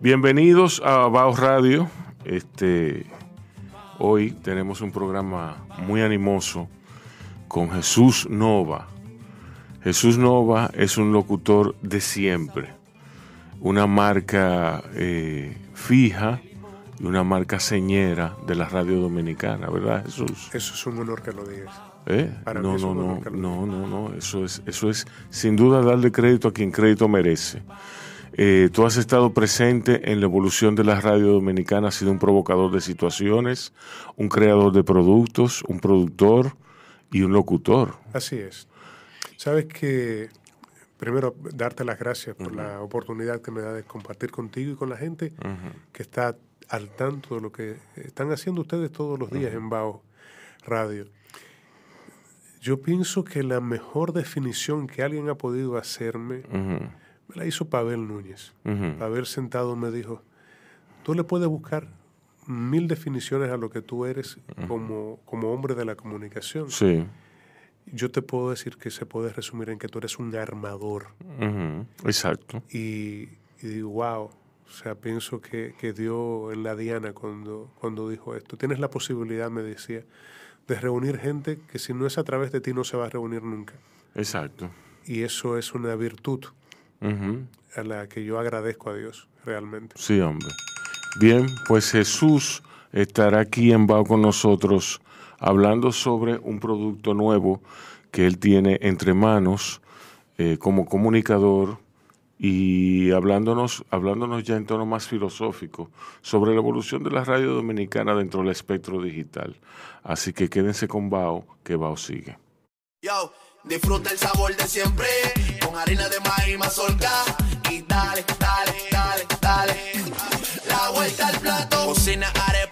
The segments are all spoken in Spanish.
Bienvenidos a Baos Radio. Este, hoy tenemos un programa muy animoso con Jesús Nova. Jesús Nova es un locutor de siempre, una marca eh, fija y una marca señera de la radio dominicana, ¿verdad Jesús? Eso es un honor que lo digas. ¿Eh? no, no, no, no, no, no, eso es, eso es sin duda darle crédito a quien crédito merece. Eh, tú has estado presente en la evolución de la radio dominicana, has sido un provocador de situaciones, un creador de productos, un productor y un locutor. Así es. Sabes que primero darte las gracias por la oportunidad que me da de compartir contigo y con la gente que está al tanto de lo que están haciendo ustedes todos los días en Bao Radio. Yo pienso que la mejor definición que alguien ha podido hacerme me la hizo Pavel Núñez. Pavel sentado me dijo, tú le puedes buscar mil definiciones a lo que tú eres como, como hombre de la comunicación. Sí. Yo te puedo decir que se puede resumir en que tú eres un armador. Exacto. Y, digo, wow. O sea, pienso que, dio en la diana cuando, cuando dijo esto. Tienes la posibilidad, me decía, de reunir gente que si no es a través de ti no se va a reunir nunca. Exacto. Y eso es una virtud a la que yo agradezco a Dios, realmente. Sí, hombre. Bien, pues Jesús estará aquí en Bao con nosotros hablando sobre un producto nuevo que él tiene entre manos eh, como comunicador, y hablándonos, hablándonos ya en tono más filosófico sobre la evolución de la radio dominicana dentro del espectro digital. Así que quédense con Bao, que Bao sigue. Yo, disfruta el sabor de siempre, con harina de maíz mazorca, y dale, dale, dale, dale, la vuelta al plato, cocina arepa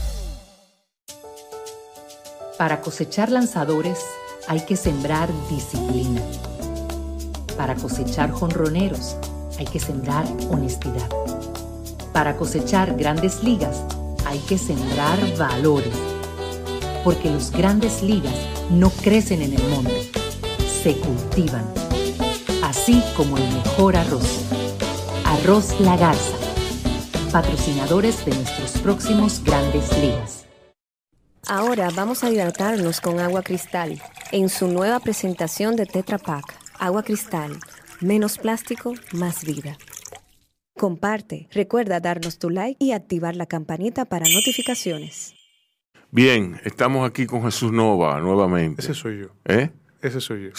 Para cosechar lanzadores hay que sembrar disciplina. Para cosechar jonroneros hay que sembrar honestidad. Para cosechar grandes ligas hay que sembrar valores. Porque los grandes ligas no crecen en el monte, se cultivan. Así como el mejor arroz. Arroz La Garza. Patrocinadores de nuestros próximos grandes ligas. Ahora vamos a hidratarnos con agua cristal en su nueva presentación de Tetra Pak. Agua cristal, menos plástico, más vida. Comparte, recuerda darnos tu like y activar la campanita para notificaciones. Bien, estamos aquí con Jesús Nova nuevamente. Ese soy yo. ¿Eh? Ese soy yo.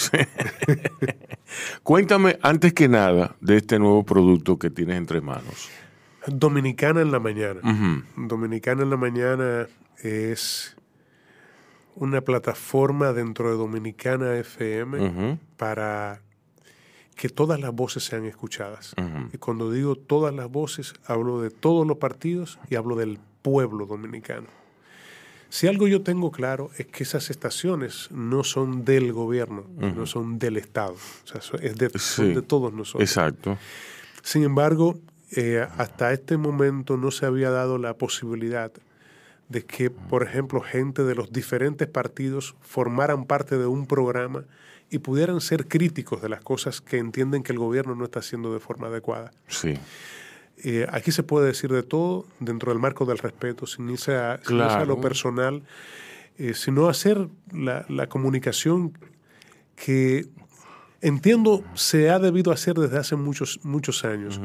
Cuéntame antes que nada de este nuevo producto que tienes entre manos. Dominicana en la mañana. Dominicana en la mañana es una plataforma dentro de Dominicana FM para que todas las voces sean escuchadas. Y cuando digo todas las voces, hablo de todos los partidos y hablo del pueblo dominicano. Si algo yo tengo claro es que esas estaciones no son del gobierno, no son del Estado, es de, son de todos nosotros. Exacto. Sin embargo, eh, hasta este momento no se había dado la posibilidad de que, por ejemplo, gente de los diferentes partidos formaran parte de un programa y pudieran ser críticos de las cosas que entienden que el gobierno no está haciendo de forma adecuada. Sí. Eh, aquí se puede decir de todo dentro del marco del respeto, sin irse a, lo personal, eh, sino hacer la, comunicación que entiendo se ha debido hacer desde hace muchos, muchos años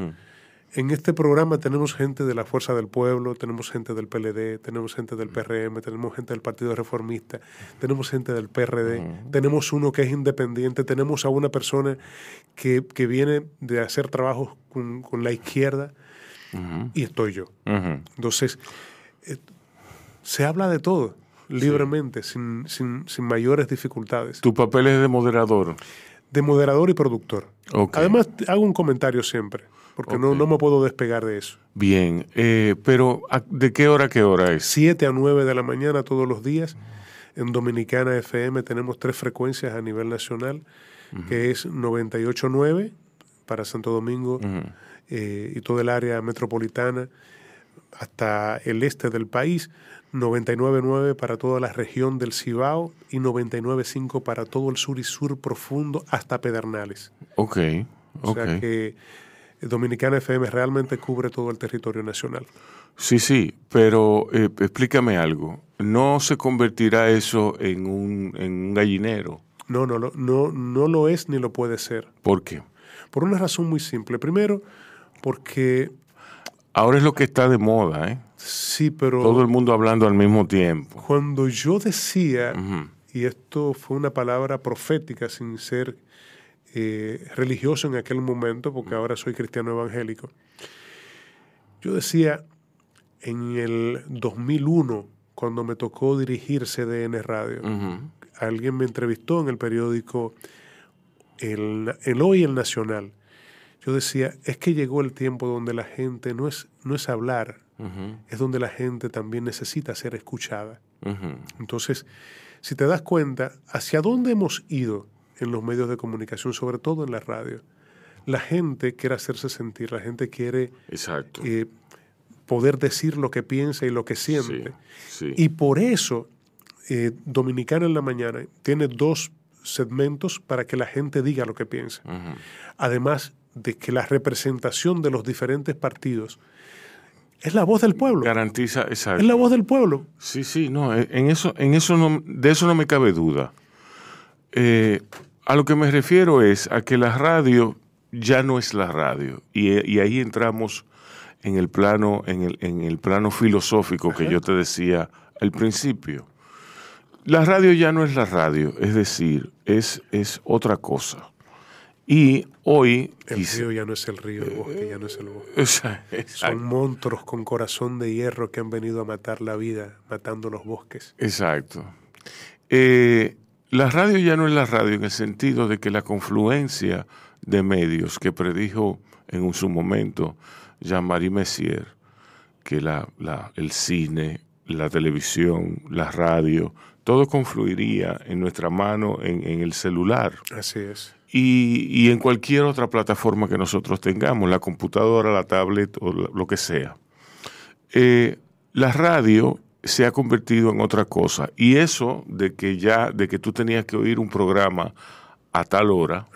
en este programa tenemos gente de la Fuerza del Pueblo, tenemos gente del PLD, tenemos gente del PRM, mm. tenemos gente del Partido Reformista, tenemos gente del PRD, mm. tenemos uno que es independiente, tenemos a una persona que, viene de hacer trabajos con, la izquierda y estoy yo. Entonces, eh, se habla de todo libremente, sin, mayores dificultades. ¿Tu papel es de moderador? De moderador y productor. Además, hago un comentario siempre porque no, me puedo despegar de eso. Bien, eh, pero ¿de qué hora a qué hora es? 7 a 9 de la mañana todos los días. En Dominicana FM tenemos tres frecuencias a nivel nacional, que es 98.9 para Santo Domingo eh, y toda el área metropolitana hasta el este del país, 99.9 para toda la región del Cibao y 99.5 para todo el sur y sur profundo hasta Pedernales. Ok, ok. O sea que eh, Dominicana FM realmente cubre todo el territorio nacional. Sí, sí, pero eh, explícame algo. ¿No se convertirá eso en un, gallinero? No, no, no, no, lo es ni lo puede ser. ¿Por qué? Por una razón muy simple. Primero, porque... Ahora es lo que está de moda, ¿eh? Sí, pero... Todo el mundo hablando al mismo tiempo. Cuando yo decía, y esto fue una palabra profética sin ser eh, religioso en aquel momento, porque mm. ahora soy cristiano evangélico. Yo decía en el 2001, cuando me tocó dirigir CDN Radio, alguien me entrevistó en el periódico el, Hoy El Nacional. Yo decía, es que llegó el tiempo donde la gente no es, no es hablar, es donde la gente también necesita ser escuchada. Entonces, si te das cuenta, hacia dónde hemos ido, en los medios de comunicación, sobre todo en la radio. La gente quiere hacerse sentir, la gente quiere eh, poder decir lo que piensa y lo que siente. Y por eso eh, Dominicana en la Mañana tiene dos segmentos para que la gente diga lo que piensa. Además de que la representación de los diferentes partidos es la voz del pueblo. Garantiza, exacto. Es la voz del pueblo. Sí, sí, no, e, en eso, en eso no, de eso no me cabe duda. Eh, a lo que me refiero es a que la radio ya no es la radio. Y, ahí entramos en el plano, en el, en el plano filosófico que yo te decía al principio. La radio ya no es la radio, es decir, es, es otra cosa. Y hoy... El río ya no es el río, el bosque ya no es el bosque. Son monstruos con corazón de hierro que han venido a matar la vida, matando los bosques. Exacto. Eh, la radio ya no es la radio en el sentido de que la confluencia de medios que predijo en su momento Jean-Marie Messier, que la, el cine, la televisión, la radio, todo confluiría en nuestra mano, en, el celular. Así es. Y, en cualquier otra plataforma que nosotros tengamos, la computadora, la tablet o lo que sea. Eh, la radio se ha convertido en otra cosa. Y eso de que ya, de que tú tenías que oír un programa a tal hora,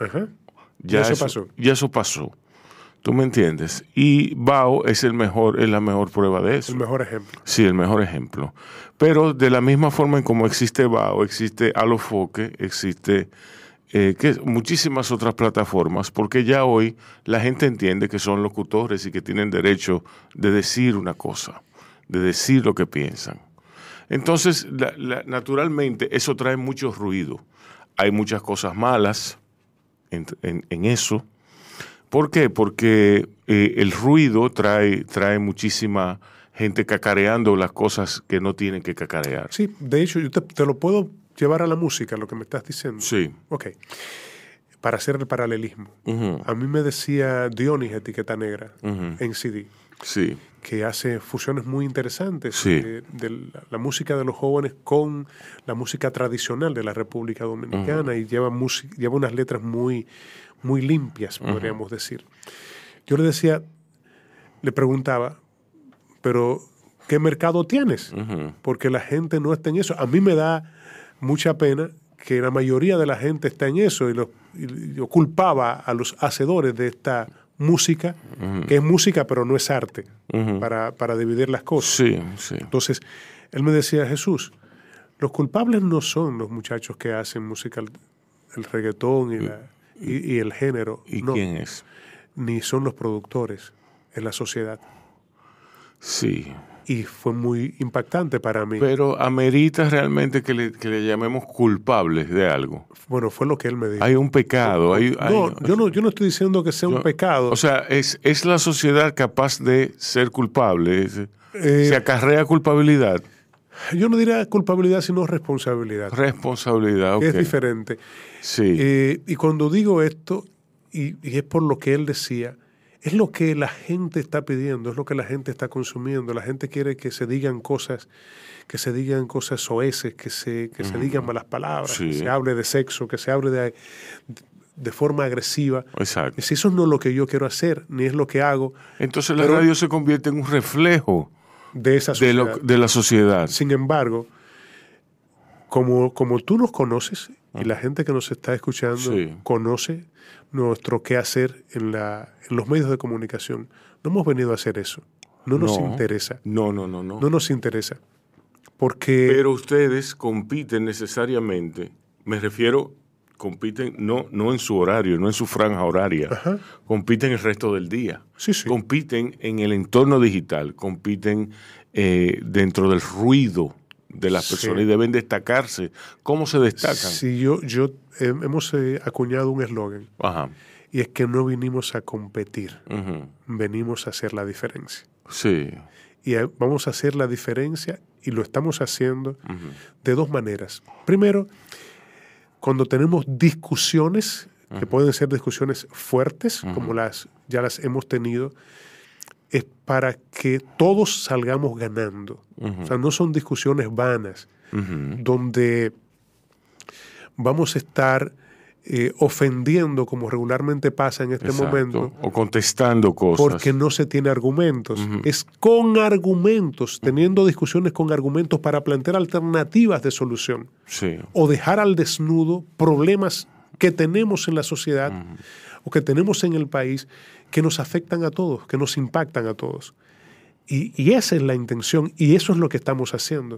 Ya, eso, pasó. Ya eso pasó. ¿Tú me entiendes? Y Bao es el mejor, es la mejor prueba de eso. El mejor ejemplo. Sí, el mejor ejemplo. Pero de la misma forma en como existe Bao, existe Alofoque, existe eh, que muchísimas otras plataformas, porque ya hoy la gente entiende que son locutores y que tienen derecho de decir una cosa de decir lo que piensan. Entonces, naturalmente, eso trae mucho ruido. Hay muchas cosas malas en, eso. ¿Por qué? Porque eh, el ruido trae, trae muchísima gente cacareando las cosas que no tienen que cacarear. Sí, de hecho, yo te, lo puedo llevar a la música, lo que me estás diciendo. Sí. Ok. Para hacer el paralelismo. A mí me decía Dionis Etiqueta Negra en CD. Sí que hace fusiones muy interesantes de, la música de los jóvenes con la música tradicional de la República Dominicana y lleva, lleva unas letras muy, muy limpias, podríamos decir. Yo le decía, le preguntaba, pero ¿qué mercado tienes? Porque la gente no está en eso. A mí me da mucha pena que la mayoría de la gente está en eso y, lo, y yo culpaba a los hacedores de esta música, que es música pero no es arte, para, para, dividir las cosas. Sí, sí. Entonces, él me decía, Jesús, los culpables no son los muchachos que hacen música, el reggaetón y, el género. ¿Y no. quién es? Ni son los productores, es la sociedad. Sí y fue muy impactante para mí. Pero amerita realmente que le, llamemos culpables de algo. Bueno, fue lo que él me dijo. Hay un pecado. no, yo no, yo no estoy diciendo que sea un pecado. O sea, es, es la sociedad capaz de ser culpable. Eh, se acarrea culpabilidad. Yo no diría culpabilidad, sino responsabilidad. Responsabilidad, ok. Es diferente. Sí. Eh, y cuando digo esto, y es por lo que él decía, es lo que la gente está pidiendo, es lo que la gente está consumiendo. La gente quiere que se digan cosas, que se digan cosas soeces, que se, se digan malas palabras, que se hable de sexo, que se hable de, de forma agresiva. Exacto. Es, eso no es lo que yo quiero hacer, ni es lo que hago. Entonces la radio se convierte en un reflejo de esa De, la sociedad. Sin embargo, como, como tú nos conoces y la gente que nos está escuchando conoce nuestro quehacer en, la, en los medios de comunicación. No hemos venido a hacer eso. No nos interesa. No, no, no, no. No nos interesa. Porque... Pero ustedes compiten necesariamente, me refiero, compiten no, no en su horario, no en su franja horaria, compiten el resto del día. Sí, sí. Compiten en el entorno digital, compiten eh, dentro del ruido de las personas y deben destacarse. ¿Cómo se destacan? Sí, yo, yo eh, hemos eh, acuñado un eslogan. Y es que no vinimos a competir, venimos a hacer la diferencia. Sí. Y eh, vamos a hacer la diferencia y lo estamos haciendo de dos maneras. Primero, cuando tenemos discusiones, que pueden ser discusiones fuertes, como las ya las hemos tenido, es para que todos salgamos ganando. O sea, no son discusiones vanas donde vamos a estar eh, ofendiendo, como regularmente pasa en este momento. O contestando cosas. Porque no se tiene argumentos. Es con argumentos, teniendo discusiones con argumentos para plantear alternativas de solución. O dejar al desnudo problemas que tenemos en la sociedad o que tenemos en el país que nos afectan a todos, que nos impactan a todos. Y, esa es la intención y eso es lo que estamos haciendo.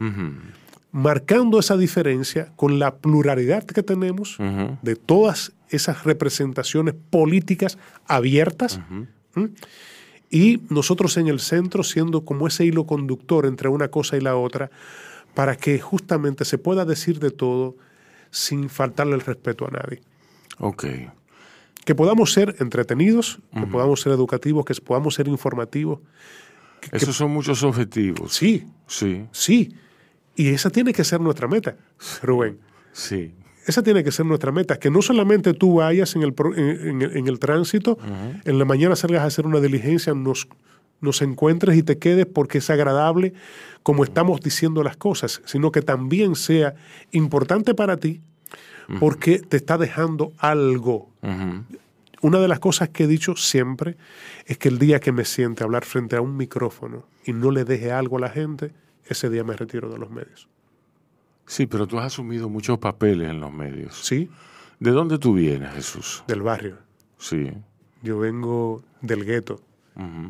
Marcando esa diferencia con la pluralidad que tenemos de todas esas representaciones políticas abiertas. Y nosotros en el centro siendo como ese hilo conductor entre una cosa y la otra, para que justamente se pueda decir de todo sin faltarle el respeto a nadie. Ok que podamos ser entretenidos, que podamos ser educativos, que podamos ser informativos. Esos son muchos objetivos. Sí. Sí. Sí. Y esa tiene que ser nuestra meta, Rubén. Sí. Esa tiene que ser nuestra meta, que no solamente tú vayas en el, el tránsito, en la mañana salgas a hacer una diligencia, nos, nos encuentres y te quedes porque es agradable como estamos diciendo las cosas, sino que también sea importante para ti, porque te está dejando algo. Una de las cosas que he dicho siempre es que el día que me siente hablar frente a un micrófono y no le deje algo a la gente, ese día me retiro de los medios. Sí, pero tú has asumido muchos papeles en los medios. Sí. ¿De dónde tú vienes, Jesús? Del barrio. Sí. Yo vengo del gueto.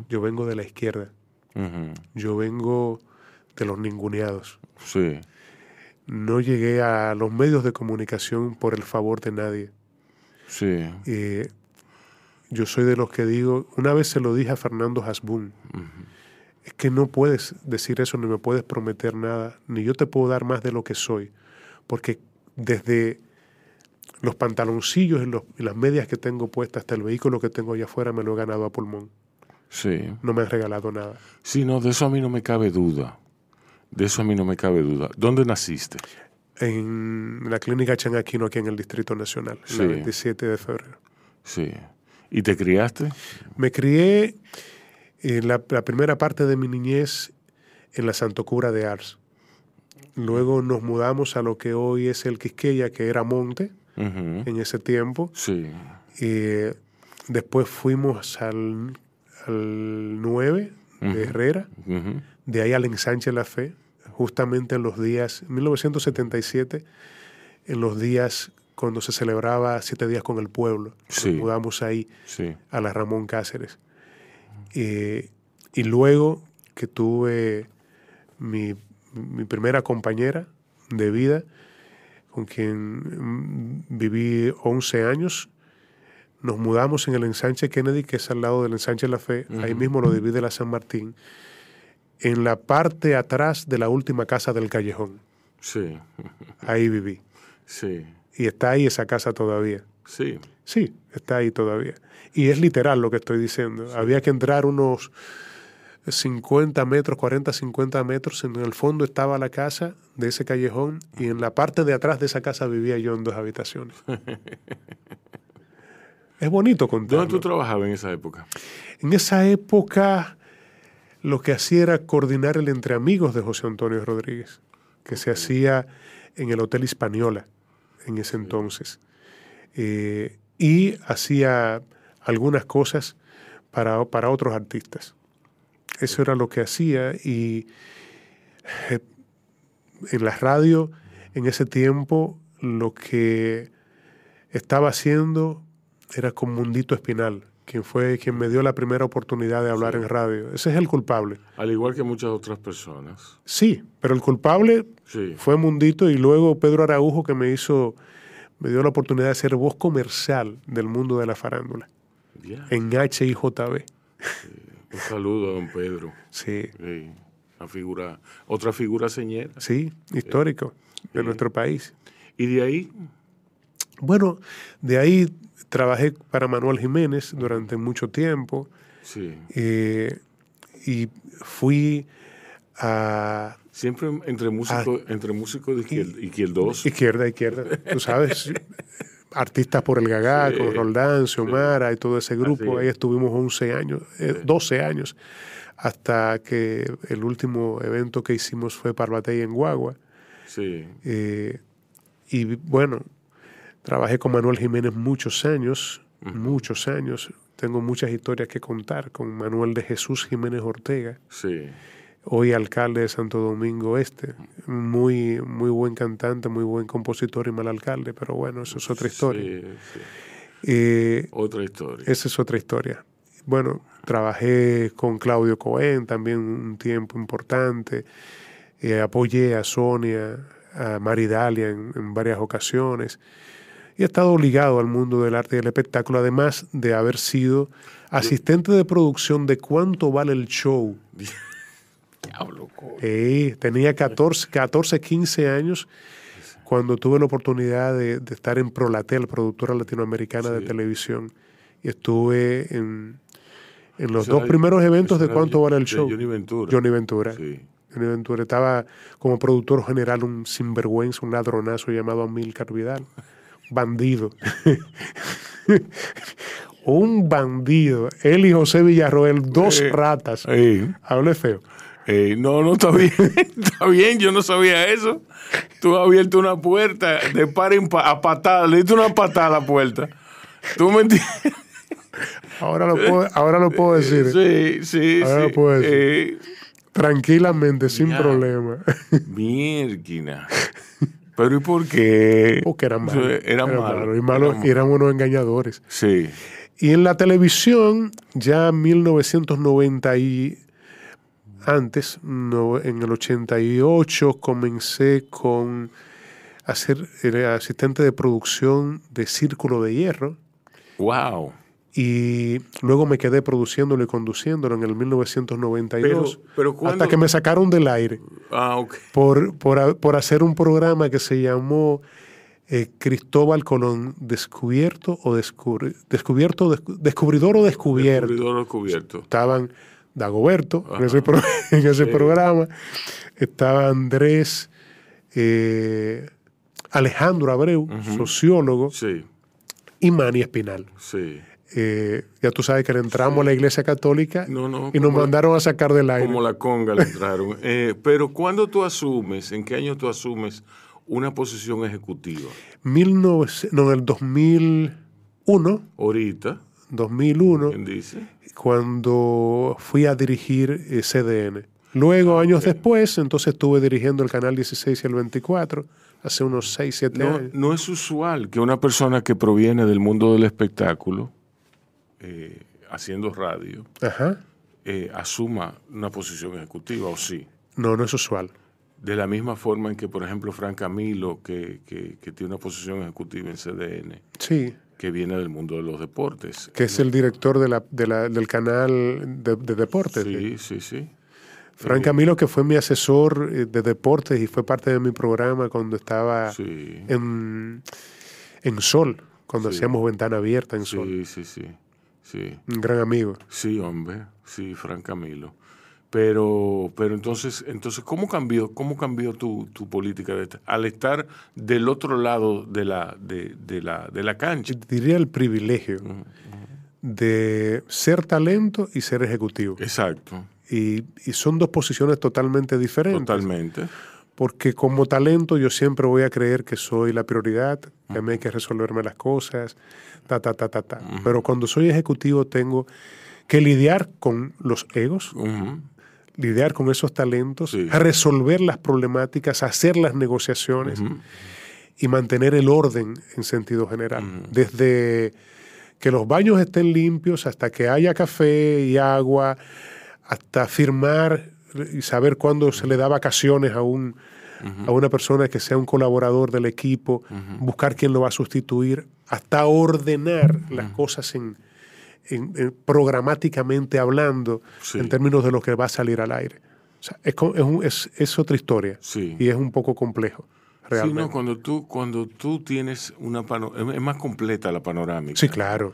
Yo vengo de la izquierda. Yo vengo de los ninguneados. Sí no llegué a los medios de comunicación por el favor de nadie. Sí. Eh, yo soy de los que digo, una vez se lo dije a Fernando Hasbun, es que no puedes decir eso, ni me puedes prometer nada, ni yo te puedo dar más de lo que soy, porque desde los pantaloncillos y, y las medias que tengo puestas hasta el vehículo que tengo allá afuera me lo he ganado a pulmón. Sí. No me has regalado nada. Sí, no, de eso a mí no me cabe duda. De eso a mí no me cabe duda. ¿Dónde naciste? En la clínica Changaquino, aquí en el Distrito Nacional, el 27 de febrero. Sí. ¿Y te criaste? Me crié en eh, la, primera parte de mi niñez en la Santo Cura de Ars. Luego nos mudamos a lo que hoy es el Quisqueya, que era monte en ese tiempo. Sí. Y eh, después fuimos al, 9 de Herrera, de ahí al Ensanche La Fe, justamente en los días, 1977, en los días cuando se celebraba Siete Días con el Pueblo. Nos mudamos ahí a la Ramón Cáceres. Eh, y luego que tuve mi, primera compañera de vida, con quien mm, viví 11 años, nos mudamos en el ensanche Kennedy, que es al lado del ensanche La Fe, ahí mismo lo divide la San Martín en la parte atrás de la última casa del callejón. Sí. Ahí viví. Sí. Y está ahí esa casa todavía. Sí. Sí, está ahí todavía. Y es literal lo que estoy diciendo. Había que entrar unos 50 metros, 40, 50 metros. En el fondo estaba la casa de ese callejón y en la parte de atrás de esa casa vivía yo en dos habitaciones. es bonito contar. ¿Dónde tú trabajabas en esa época? En esa época lo que hacía era coordinar el entre amigos de José Antonio Rodríguez, que se hacía en el Hotel Hispaniola en ese entonces. Eh, y hacía algunas cosas para, para, otros artistas. Eso era lo que hacía y eh, en la radio, en ese tiempo, lo que estaba haciendo era con Mundito Espinal, quien fue quien me dio la primera oportunidad de hablar en radio. Ese es el culpable. Al igual que muchas otras personas. Sí, pero el culpable fue Mundito y luego Pedro Araujo que me hizo, me dio la oportunidad de ser voz comercial del mundo de la farándula. En HIJB. Un saludo a don Pedro. Sí. Una figura, otra figura señera. Sí, histórico de nuestro país. ¿Y de ahí? Bueno, de ahí trabajé para Manuel Jiménez durante mucho tiempo. Eh, y fui a... Siempre entre músicos entre de izquierda, y, Izquierda, izquierda. Tú sabes, artistas por el Gagá, con Roldán, Xiomara y todo ese grupo. Ahí estuvimos 11 años, 12 eh, años, hasta que el último evento que hicimos fue Parbatey en Guagua. Sí. Eh, y bueno, Trabajé con Manuel Jiménez muchos años, muchos años. Tengo muchas historias que contar con Manuel de Jesús Jiménez Ortega. Sí. Hoy alcalde de Santo Domingo Este. Muy, muy buen cantante, muy buen compositor y mal alcalde, pero bueno, eso es otra historia. Eh, otra historia. Esa es otra historia. Bueno, trabajé con Claudio Cohen también un tiempo importante. Eh, apoyé a Sonia, a Maridalia en varias ocasiones y ha estado ligado al mundo del arte y del espectáculo, además de haber sido asistente de producción de Cuánto vale el show. Diablo, tenía 14, 14, 15 años cuando tuve la oportunidad de, estar en Prolatel, productora latinoamericana de televisión. Y estuve en, en los dos primeros eventos de Cuánto vale el show. Johnny Ventura. Johnny Ventura. Johnny Ventura estaba como productor general un sinvergüenza, un ladronazo llamado Amilcar Vidal bandido. un bandido. Él y José Villarroel, dos eh, ratas. Eh. Hable feo. Eh, no, no, está bien. está bien, yo no sabía eso. Tú has abierto una puerta de par a patada. Le diste una patada a la puerta. ¿Tú me Ahora lo puedo, ahora lo puedo decir. ¿eh? Sí, sí, ahora Lo puedo decir. Tranquilamente, sin problema. Mierquina. ¿Pero y por qué? Porque eran malos. Eran, malos. y eran, unos engañadores. Sí. Y en la televisión, ya en 1990 y antes, no, en el 88, comencé con hacer asistente de producción de Círculo de Hierro. ¡Wow! y luego me quedé produciéndolo y conduciéndolo en el 1992 pero, hasta que me sacaron del aire ah, por, hacer un programa que se llamó eh, Cristóbal Colón descubierto o descubierto descubridor o descubierto descubridor o descubierto estaban Dagoberto en ese, programa estaba Andrés eh, Alejandro Abreu sociólogo sí. y Manny Espinal sí eh, ya tú sabes que le entramos a la Iglesia Católica y nos mandaron a sacar del aire. Como la conga le entraron. Eh, pero ¿cuándo tú asumes, en qué año tú asumes una posición ejecutiva? no, en el 2001. Ahorita. 2001. dice? Cuando fui a dirigir eh, CDN. Luego, ah, años después, entonces estuve dirigiendo el canal 16 y el 24, hace unos 6, 7 años. No es usual que una persona que proviene del mundo del espectáculo eh, haciendo radio eh, asuma una posición ejecutiva, ¿o sí? No, no es usual. De la misma forma en que, por ejemplo, Fran Camilo, que, tiene una posición ejecutiva en CDN. Sí que viene del mundo de los deportes. Que es el director de del canal de, deportes. Sí, ¿sí? sí, Fran eh, Camilo, que fue mi asesor de deportes y fue parte de mi programa cuando estaba en, en Sol, cuando hacíamos ventana abierta en Sol. Sí, sí, sí. Un gran amigo. Sí, hombre, sí, Fran Camilo. Pero, pero entonces, entonces ¿cómo cambió, cómo cambió tu, política al estar del otro lado de la, la, de la cancha? Diría el privilegio mm, mm. de ser talento y ser ejecutivo. Exacto. y son dos posiciones totalmente diferentes. Totalmente porque como talento yo siempre voy a creer que soy la prioridad, también hay que resolverme las cosas, ta, ta, ta, ta, ta. Pero cuando soy ejecutivo tengo que lidiar con los egos, lidiar con esos talentos, resolver las problemáticas, hacer las negociaciones y mantener el orden en sentido general. Desde que los baños estén limpios hasta que haya café y agua, hasta firmar y saber cuándo se le da vacaciones a un a una persona que sea un colaborador del equipo, buscar quién lo va a sustituir, hasta ordenar las cosas en, programáticamente hablando en términos de lo que va a salir al aire. O sea, es, es, es, otra historia y es un poco complejo. Realmente. Sí, cuando tú, cuando tú tienes una es más completa la panorámica. Sí, claro.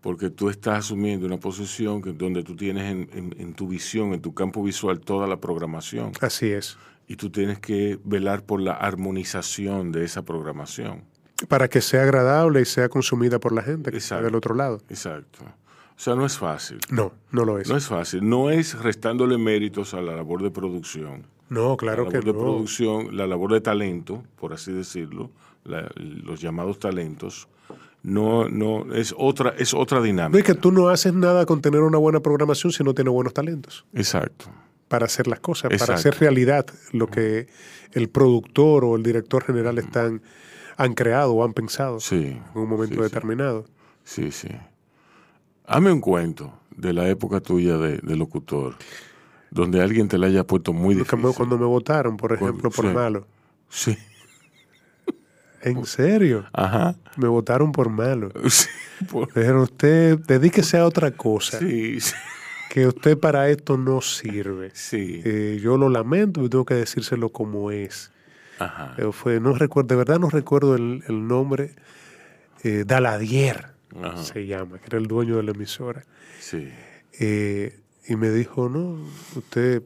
Porque tú estás asumiendo una posición que, donde tú tienes en, en, tu visión, en tu campo visual, toda la programación. Así es y tú tienes que velar por la armonización de esa programación. Para que sea agradable y sea consumida por la gente que está del otro lado. Exacto. O sea, no es fácil. No, no lo es. No es fácil. No es restándole méritos a la labor de producción. No, claro que no. La labor de producción, la labor de talento, por así decirlo, los llamados talentos, no, no, es otra, es otra dinámica. es que tú no haces nada con tener una buena programación si no tienes buenos talentos. Exacto para hacer las cosas, para hacer realidad lo que el productor o el director general están, han creado o han pensado en un momento determinado. Sí. sí, Hame un cuento de la época tuya de, locutor, donde alguien te la haya puesto muy difícil. Cuando me votaron, por ejemplo, por malo. Sí. ¿En serio? Ajá. Me votaron por malo. Sí, por... Dijeron, usted, dedíquese a otra cosa. Sí, sí que usted para esto no sirve. Sí. Eh, yo lo lamento, y tengo que decírselo como es. Eh, fue, no recuerdo, de verdad no recuerdo el, el nombre. Eh, Daladier se llama, que era el dueño de la emisora. Sí. y me dijo, no, usted...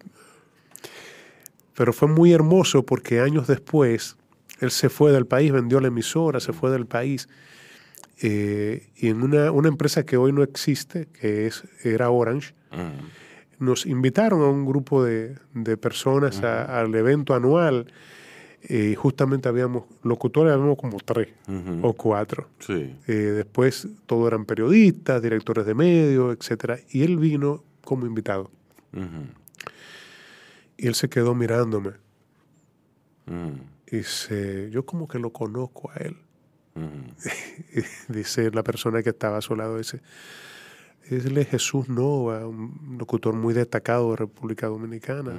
Pero fue muy hermoso porque años después él se fue del país, vendió la emisora, se fue del país. Eh, y en una, una, empresa que hoy no existe, que es, era Orange, mm. nos invitaron a un grupo de, de personas al evento anual. Eh, y justamente habíamos, locutores habíamos como tres o cuatro. Eh, después todos eran periodistas, directores de medios, etcétera. Y él vino como invitado. Y él se quedó mirándome. Mm. Y se, yo como que lo conozco a él. Dice la persona que estaba a su lado, dice, es Jesús Nova, un locutor muy destacado de República Dominicana,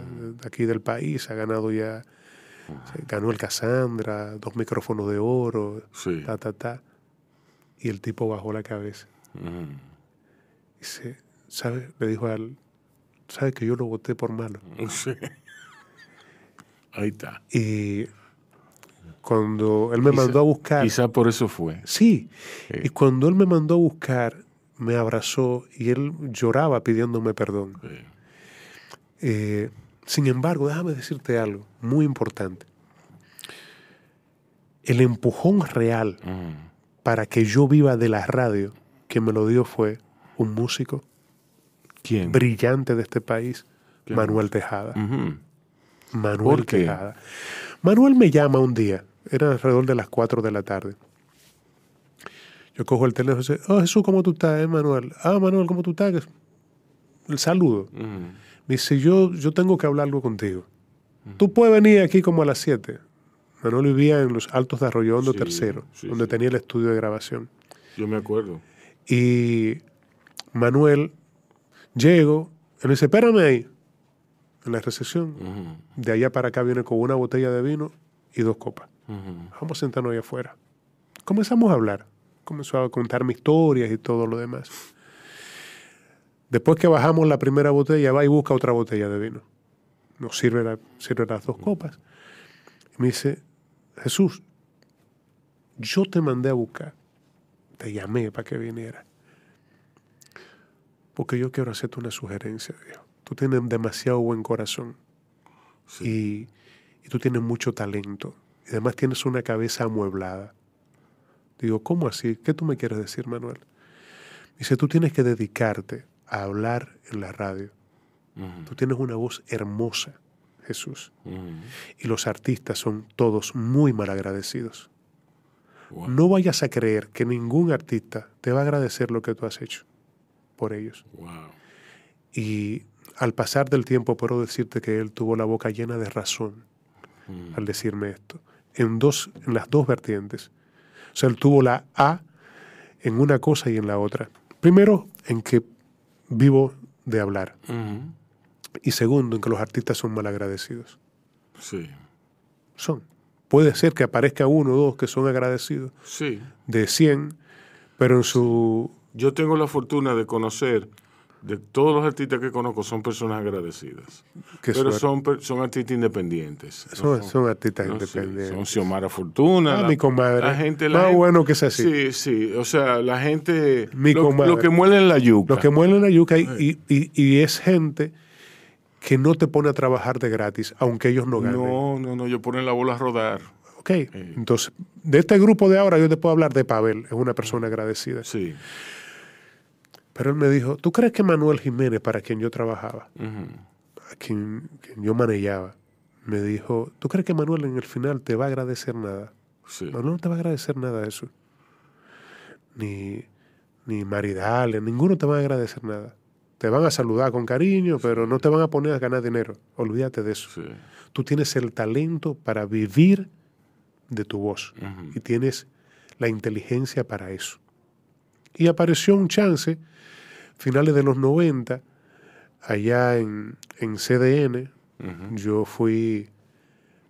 aquí del país, ha ganado ya, ganó el Cassandra, dos micrófonos de oro, ta, ta, ta. Y el tipo bajó la cabeza. Dice, ¿sabe? Le dijo al, ¿sabe que yo lo voté por malo? Ahí está. Y cuando él me mandó a buscar. Quizá por eso fue. Sí. Eh. Y cuando él me mandó a buscar, me abrazó y él lloraba pidiéndome perdón. Eh, sin embargo, déjame decirte algo muy importante. El empujón real mm. para que yo viva de la radio, que me lo dio fue un músico. Brillante de este país, Manuel Tejada. Manuel Tejada. Manuel me llama un día era alrededor de las 4 de la tarde. Yo cojo el teléfono y dice, oh Jesús, ¿cómo tú estás, Manuel? Ah, Manuel, ¿cómo tú estás? El saludo. dice, yo, yo tengo que hablar algo contigo. Tú puedes venir aquí como a las 7. Manuel vivía en los Altos de Arroyo Tercero, donde tenía el estudio de grabación. Yo me acuerdo. Y Manuel, llego, y me dice, espérame ahí, en la recepción. De allá para acá viene con una botella de vino y dos copas. Vamos a sentarnos ahí afuera. Comenzamos a hablar. Comenzó a contarme historias y todo lo demás. Después que bajamos la primera botella, va y busca otra botella de vino. Nos sirve, las dos copas. Y me dice, Jesús, yo te mandé a buscar. Te llamé para que viniera, Porque yo quiero hacerte una sugerencia, Dios. Tú tienes demasiado buen corazón. y tú tienes mucho talento y además tienes una cabeza amueblada. Digo, ¿cómo así? ¿Qué tú me quieres decir, Manuel? Dice, tú tienes que dedicarte a hablar en la radio. Tú tienes una voz hermosa, Jesús. Y los artistas son todos muy malagradecidos. agradecidos No vayas a creer que ningún artista te va a agradecer lo que tú has hecho por ellos. Y al pasar del tiempo puedo decirte que él tuvo la boca llena de razón al decirme esto en, dos, las dos vertientes. O sea, él tuvo la A en una cosa y en la otra. Primero, en que vivo de hablar. Y segundo, en que los artistas son malagradecidos. Sí. Son. Puede ser que aparezca uno o dos que son agradecidos. Sí. De 100, pero en su... Yo tengo la fortuna de conocer de todos los artistas que conozco son personas agradecidas. pero son, son, artistas independientes. Son, artistas independientes. son Xiomara Fortuna. Ah, mi comadre. La gente, Más bueno que es así. Sí, sí. O sea, la gente. Mi lo, lo, que muele en la yuca. Lo que muele en la yuca y, es gente que no te pone a trabajar de gratis, aunque ellos no ganen. No, no, no. Yo ponen la bola a rodar. Ok. Eh. Entonces, de este grupo de ahora yo te puedo hablar de Pavel. Es una persona ah. agradecida. Sí. Pero él me dijo, ¿tú crees que Manuel Jiménez, para quien yo trabajaba, a quien, yo manejaba, me dijo, ¿tú crees que Manuel en el final te va a agradecer nada? no te va a agradecer nada de eso. Ni, ni maridales, ninguno te va a agradecer nada. Te van a saludar con cariño, pero no te van a poner a ganar dinero. Olvídate de eso. Tú tienes el talento para vivir de tu voz y tienes la inteligencia para eso. Y apareció un chance, finales de los 90, allá en, CDN, yo fui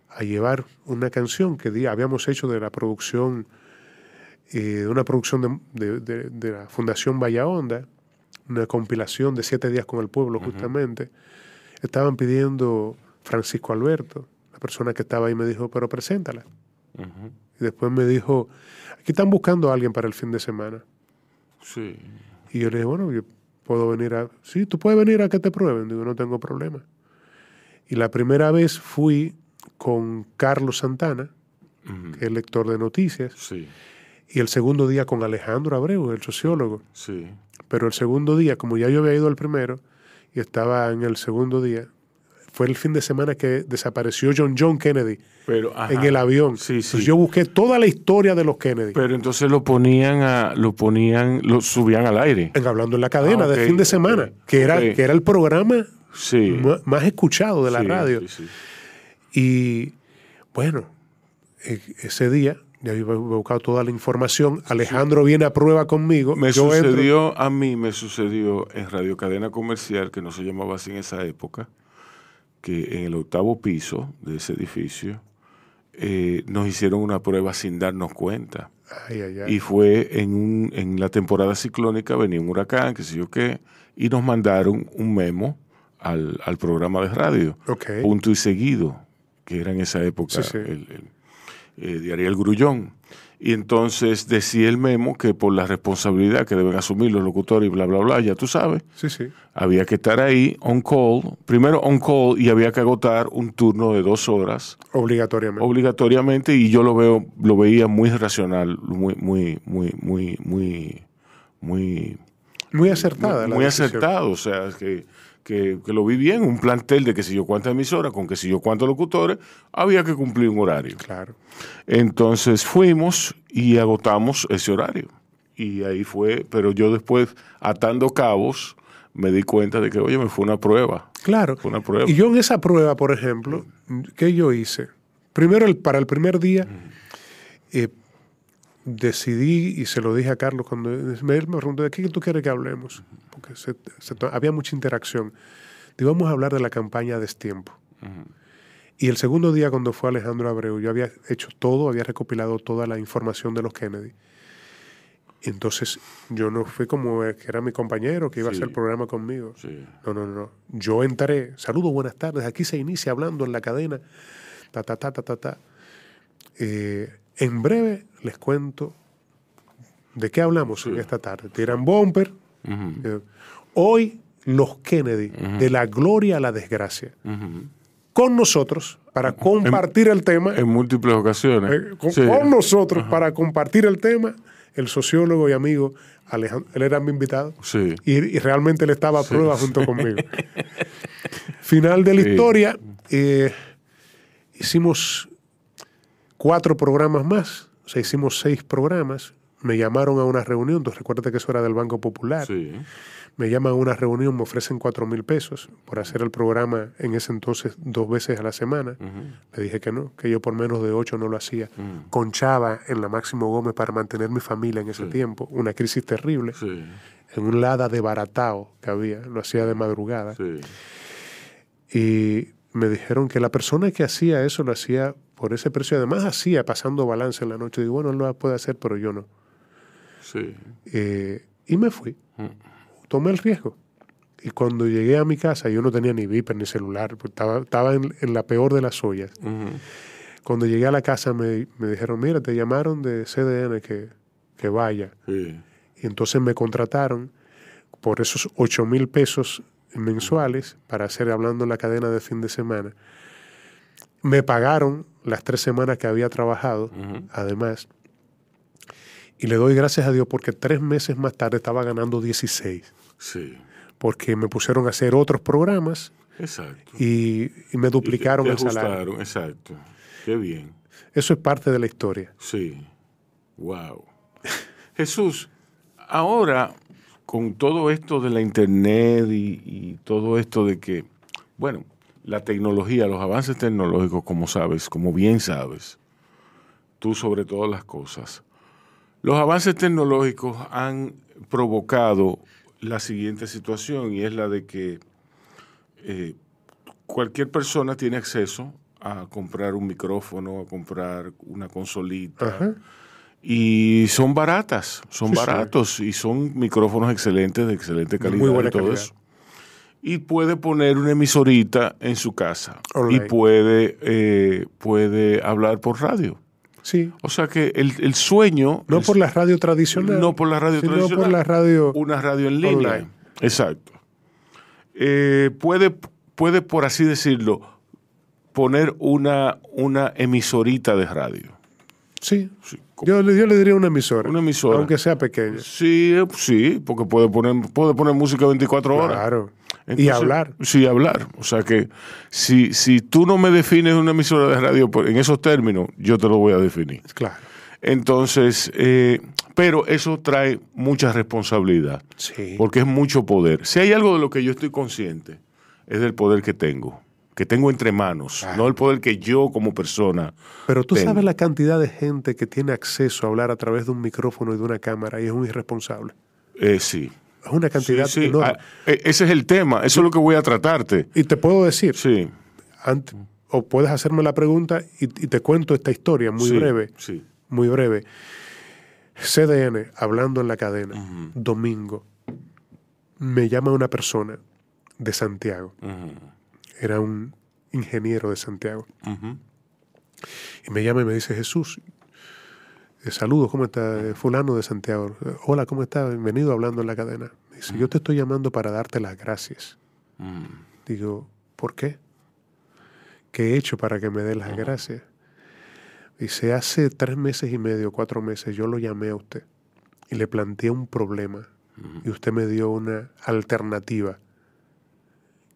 a llevar una canción que habíamos hecho de la producción, eh, de una producción de, la Fundación Valla Onda, una compilación de Siete Días con el Pueblo, justamente. Estaban pidiendo Francisco Alberto, la persona que estaba ahí me dijo, pero preséntala. Y después me dijo, aquí están buscando a alguien para el fin de semana. Sí. Y yo le dije, bueno, yo puedo venir a... Sí, tú puedes venir a que te prueben. Digo, no tengo problema. Y la primera vez fui con Carlos Santana, el lector de noticias. Sí. Y el segundo día con Alejandro Abreu, el sociólogo. Sí. Pero el segundo día, como ya yo había ido al primero y estaba en el segundo día, fue el fin de semana que desapareció John John Kennedy en el avión. Sí, yo busqué toda la historia de los Kennedy. Pero entonces lo ponían a, lo ponían, lo subían al aire. hablando en la cadena del ah, de fin de semana, que era, que era el programa más, escuchado de la radio. Y bueno, e, ese día ya había buscado toda la información. Alejandro viene a prueba conmigo. Me sucedió a mí, me sucedió en Radio Cadena Comercial, que no se llamaba así en esa época, que en el octavo piso de ese edificio eh, nos hicieron una prueba sin darnos cuenta. Y fue en, un, en la temporada ciclónica, venía un huracán, qué sé yo qué, y nos mandaron un memo al, programa de radio, punto y seguido, que era en esa época El, el, eh, el, Grullón. Y entonces decía el memo que por la responsabilidad que deben asumir los locutores y bla, bla, bla, ya tú sabes. Sí, sí. Había que estar ahí, on call. Primero on call y había que agotar un turno de dos horas. Obligatoriamente. Obligatoriamente y yo lo veo, lo veía muy racional, muy, muy, muy, muy, muy, muy... Muy acertada. Muy, muy acertado, o sea, que que, lo vi bien, un plantel de que si yo cuántas emisoras, con que si yo cuántos locutores, había que cumplir un horario. Claro. Entonces fuimos y agotamos ese horario. Y ahí fue, pero yo después, atando cabos, me di cuenta de que, oye, me fue una prueba. Claro. una prueba. Y yo en esa prueba, por ejemplo, ¿qué yo hice? Primero, para el primer día, eh, decidí, y se lo dije a Carlos cuando me preguntó, ¿de qué tú quieres que hablemos? había mucha interacción. íbamos vamos a hablar de la campaña de Uh Y el segundo día, cuando fue Alejandro Abreu, yo había hecho todo, había recopilado toda la información de los Kennedy. Entonces, yo no fui como eh, que era mi compañero que iba a hacer el programa conmigo. No, no, no. Yo entré, saludo, buenas tardes, aquí se inicia hablando en la cadena, ta, ta, ta, ta, ta, eh, en breve les cuento de qué hablamos esta tarde. Tiran bumper, eh, hoy los Kennedy, de la gloria a la desgracia, con nosotros para compartir el tema. En múltiples ocasiones. Eh, con, nosotros para compartir el tema, el sociólogo y amigo Alejandro, él era mi invitado y, realmente él estaba a prueba junto conmigo. Final de la historia, eh, hicimos cuatro programas más, o sea, hicimos seis programas, me llamaron a una reunión, entonces recuerda que eso era del Banco Popular. Me llaman a una reunión, me ofrecen cuatro mil pesos por hacer el programa en ese entonces dos veces a la semana. Le dije que no, que yo por menos de ocho no lo hacía. Mm. Conchaba en la Máximo Gómez para mantener mi familia en ese tiempo, una crisis terrible, en un lada de baratao que había, lo hacía de madrugada. Y me dijeron que la persona que hacía eso lo hacía por ese precio, además hacía pasando balance en la noche. Digo, bueno, él lo puede hacer, pero yo no. Eh, y me fui. Mm. Tomé el riesgo. Y cuando llegué a mi casa, yo no tenía ni viper ni celular, pues, estaba, en, la peor de las ollas. Cuando llegué a la casa me, dijeron, mira, te llamaron de CDN que, vaya. Y entonces me contrataron por esos 8 mil pesos mensuales para hacer hablando en la cadena de fin de semana. Me pagaron las tres semanas que había trabajado, además. Y le doy gracias a Dios porque tres meses más tarde estaba ganando 16. Sí. Porque me pusieron a hacer otros programas. Exacto. Y, me duplicaron y el salario. Exacto. Qué bien. Eso es parte de la historia. Sí. Wow. Jesús, ahora con todo esto de la internet y todo esto de que, bueno, la tecnología, los avances tecnológicos, como sabes, como bien sabes, tú sobre todas las cosas, los avances tecnológicos han provocado la siguiente situación y es la de que eh, cualquier persona tiene acceso a comprar un micrófono, a comprar una consolita. Y son baratas, son baratos y son micrófonos excelentes, de excelente calidad. y todo Eso. Y puede poner una emisorita en su casa y puede, eh, puede hablar por radio. Sí. O sea que el, el sueño... No por la radio tradicional. No por la radio tradicional. por la radio... Una radio en línea. Exacto. Eh, puede, puede, por así decirlo, poner una, una emisorita de radio. Sí. sí. Yo, le diría una emisora. Una emisora. Aunque sea pequeña. Sí, eh, sí, porque puede poner, puede poner música 24 horas. Claro. y hablar. Sí, hablar. O sea que si, si tú no me defines una emisora de radio en esos términos, yo te lo voy a definir. Claro. Entonces, eh, pero eso trae mucha responsabilidad. Sí. Porque es mucho poder. Si hay algo de lo que yo estoy consciente, es del poder que tengo que tengo entre manos, no el poder que yo como persona. Pero tú sabes la cantidad de gente que tiene acceso a hablar a través de un micrófono y de una cámara y es un irresponsable. Eh, sí. Es una cantidad enorme. Ah, e, ese es el tema, eso es lo que voy a tratarte. Y te puedo decir, sí. Antes, o puedes hacerme la pregunta y, te cuento esta historia muy breve. Sí. Muy breve. CDN, hablando en la cadena, domingo, me llama una persona de Santiago era un ingeniero de Santiago. Y me llama y me dice, Jesús, saludos, ¿cómo está? Eh, fulano de Santiago. Hola, ¿cómo está? Bienvenido hablando en la cadena. dice, yo te estoy llamando para darte las gracias. Mm. Digo, ¿por qué? ¿Qué he hecho para que me dé las gracias? Dice, hace tres meses y medio, cuatro meses, yo lo llamé a usted y le planteé un problema y usted me dio una alternativa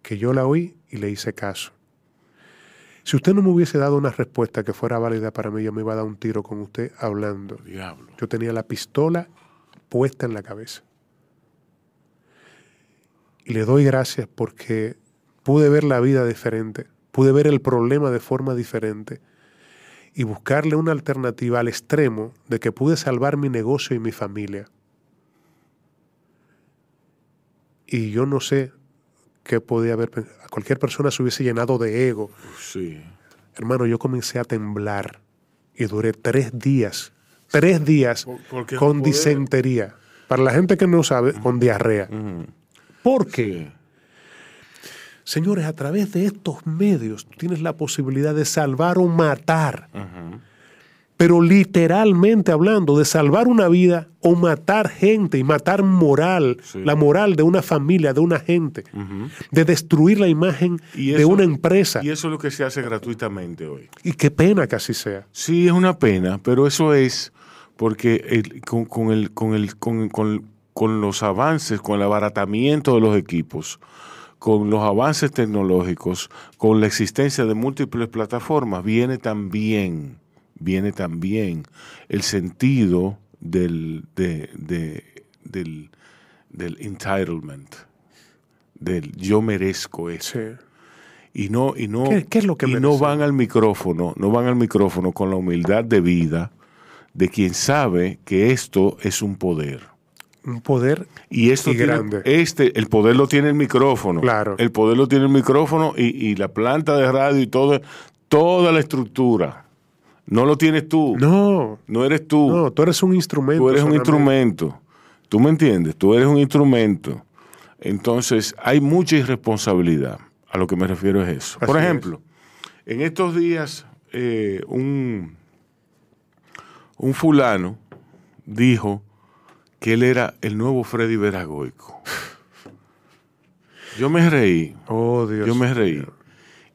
que yo la oí y le hice caso. Si usted no me hubiese dado una respuesta que fuera válida para mí, yo me iba a dar un tiro con usted hablando. Diablo. Yo tenía la pistola puesta en la cabeza. Y le doy gracias porque pude ver la vida diferente, pude ver el problema de forma diferente y buscarle una alternativa al extremo de que pude salvar mi negocio y mi familia. Y yo no sé que podía haber. A cualquier persona se hubiese llenado de ego. Sí. Hermano, yo comencé a temblar y duré tres días, tres días con disentería. Para la gente que no sabe, con diarrea. ¿Por qué? Señores, a través de estos medios tienes la posibilidad de salvar o matar. Ajá pero literalmente hablando de salvar una vida o matar gente y matar moral, la moral de una familia, de una gente, de destruir la imagen de una empresa. Y eso es lo que se hace gratuitamente hoy. Y qué pena que así sea. Sí, es una pena, pero eso es porque con, con, el, con los avances, con el abaratamiento de los equipos, con los avances tecnológicos, con la existencia de múltiples plataformas, viene también viene también el sentido del, del, entitlement, del yo merezco eso. Y no, y no, ¿Qué, es lo que y no van al micrófono, no van al micrófono con la humildad de vida de quien sabe que esto es un poder. Un poder y esto grande. Este, el poder lo tiene el micrófono. Claro. El poder lo tiene el micrófono y, y la planta de radio y todo, toda la estructura. No lo tienes tú. No. No eres tú. No, tú eres un instrumento. Tú eres un instrumento. ¿Tú me entiendes? Tú eres un instrumento. Entonces, hay mucha irresponsabilidad. A lo que me refiero es eso. Por ejemplo, en estos días, eh, un, un fulano dijo que él era el nuevo Freddy Veragoico. Yo me reí. Oh, Dios. Yo me reí.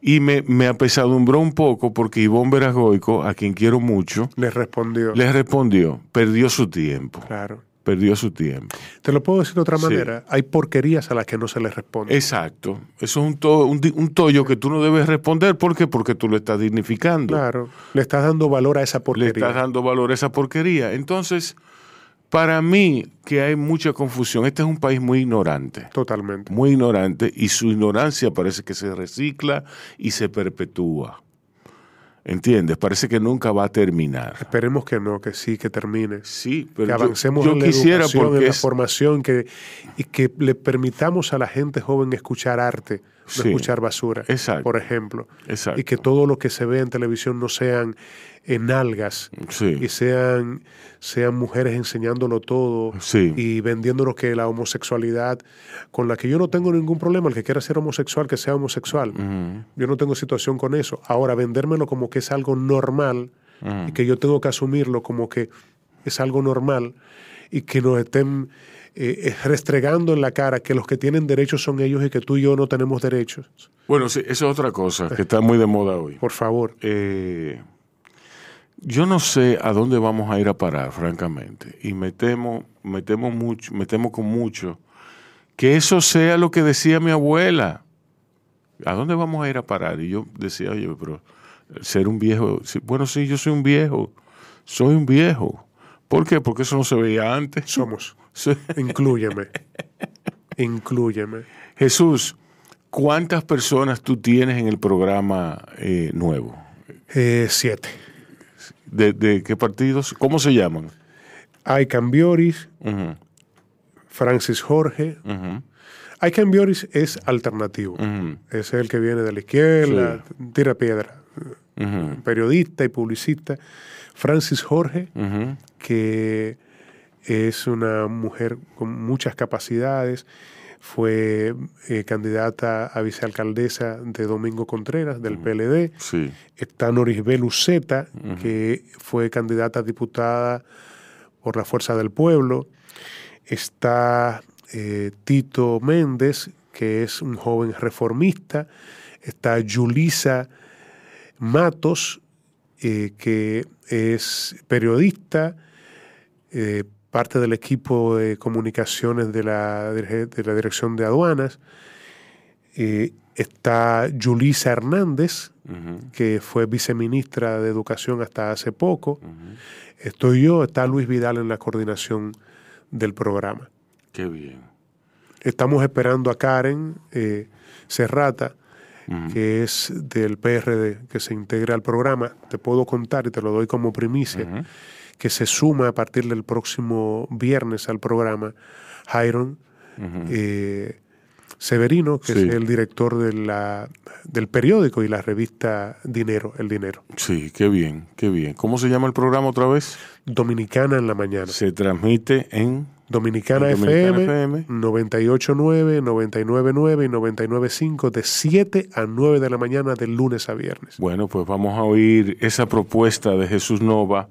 Y me, me apesadumbró un poco porque Ivonne Veragoico, a quien quiero mucho, les respondió. Les respondió, perdió su tiempo. Claro. Perdió su tiempo. Te lo puedo decir de otra manera. Hay porquerías a las que no se les responde. Exacto. Eso es un, un, un, tollo que tú no debes responder. ¿Por qué? Porque tú lo estás dignificando. Claro. Le estás dando valor a esa porquería. Le estás dando valor a esa porquería. Entonces, para mí, que hay mucha confusión, este es un país muy ignorante. Totalmente. Muy ignorante, y su ignorancia parece que se recicla y se perpetúa. ¿Entiendes? Parece que nunca va a terminar. Esperemos que no, que sí, que termine. Sí, pero que avancemos yo, en la quisiera educación, en la formación, que, y que le permitamos a la gente joven escuchar arte, no escuchar basura, exacto, por ejemplo. Y que todo lo que se ve en televisión no sean en algas y sean, sean mujeres enseñándolo todo y vendiéndonos que la homosexualidad, con la que yo no tengo ningún problema, el que quiera ser homosexual, que sea homosexual. Yo no tengo situación con eso. Ahora, vendérmelo como que es algo normal y que yo tengo que asumirlo como que es algo normal y que nos estén eh, eh, restregando en la cara que los que tienen derechos son ellos y que tú y yo no tenemos derechos. Bueno, sí, eso es otra cosa que está muy de moda hoy. Por favor. Eh, yo no sé a dónde vamos a ir a parar, francamente, y me temo, me temo mucho, me temo con mucho que eso sea lo que decía mi abuela. ¿A dónde vamos a ir a parar? Y yo decía, oye, pero ser un viejo, bueno, sí, yo soy un viejo, soy un viejo. ¿Por qué? Porque eso no se veía antes. Somos. Inclúyeme. Inclúyeme. Jesús, ¿cuántas personas tú tienes en el programa eh, nuevo? Eh, siete. ¿De, qué partidos? ¿Cómo se llaman? Hay Cambioris, Francis Jorge. Hay Cambioris es alternativo. Es el que viene de la izquierda, tira piedra. Periodista y publicista. Francis Jorge, que es una mujer con muchas capacidades fue eh, candidata a vicealcaldesa de Domingo Contreras del mm. PLD. Sí. Está Noris B. que fue candidata a diputada por la Fuerza del Pueblo. Está eh, Tito Méndez, que es un joven reformista. Está Yulisa Matos, eh, que es periodista, parte del equipo de comunicaciones de la, de la Dirección de Aduanas. Eh, está Julisa Hernández, que fue viceministra de Educación hasta hace poco. Estoy yo, está Luis Vidal en la coordinación del programa. Qué bien. Estamos esperando a Karen eh, Serrata, que es del PRD, que se integra al programa. Te puedo contar y te lo doy como primicia que se suma a partir del próximo viernes al programa, Jairon eh, Severino, que es el director de la, del periódico y la revista Dinero, El Dinero. Sí, qué bien, qué bien. ¿Cómo se llama el programa otra vez? Dominicana en la mañana. Se transmite en... Dominicana, FM, FM. 98.9, 99.9 y 99.5 de 7 a 9 de la mañana de lunes a viernes. Bueno, pues vamos a oír esa propuesta de Jesús Nova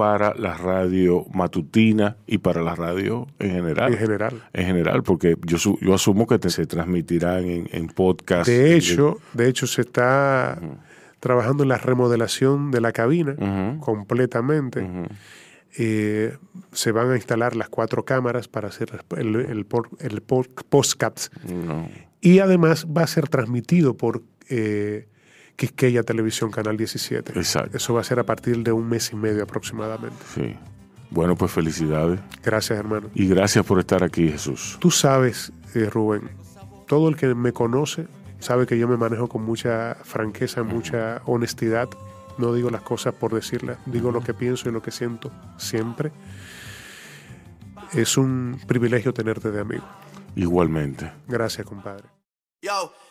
para la radio matutina y para la radio en general. En general. En general, porque yo, yo asumo que se transmitirán en, podcast. De hecho, de hecho se está trabajando en la remodelación de la cabina completamente. Eh, se van a instalar las cuatro cámaras para hacer el, el, podcast. Y además va a ser transmitido por eh, Quisqueya Televisión, Canal 17. Exacto. Eso va a ser a partir de un mes y medio aproximadamente. Sí. Bueno, pues felicidades. Gracias, hermano. Y gracias por estar aquí, Jesús. Tú sabes, eh, Rubén, todo el que me conoce sabe que yo me manejo con mucha franqueza, mucha honestidad. No digo las cosas por decirlas, digo lo que pienso y lo que siento siempre. Es un privilegio tenerte de amigo. Igualmente. Gracias, compadre.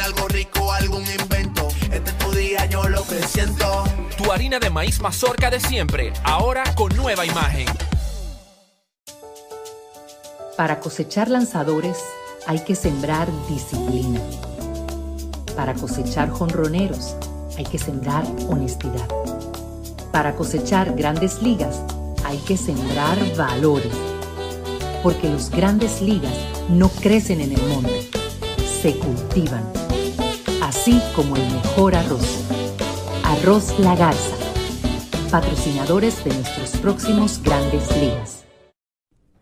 algo rico, algún invento. Este es tu día, yo lo siento. Tu harina de maíz mazorca de siempre, ahora con nueva imagen. Para cosechar lanzadores hay que sembrar disciplina. Para cosechar jonroneros hay que sembrar honestidad. Para cosechar grandes ligas hay que sembrar valores. Porque los grandes ligas no crecen en el monte, se cultivan así como el mejor arroz. Arroz La Garza, patrocinadores de nuestros próximos grandes días.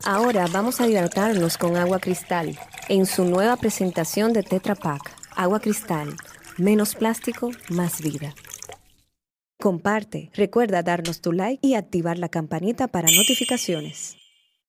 Ahora vamos a hidratarnos con agua cristal en su nueva presentación de Tetra Pak. Agua cristal, menos plástico, más vida. Comparte, recuerda darnos tu like y activar la campanita para notificaciones.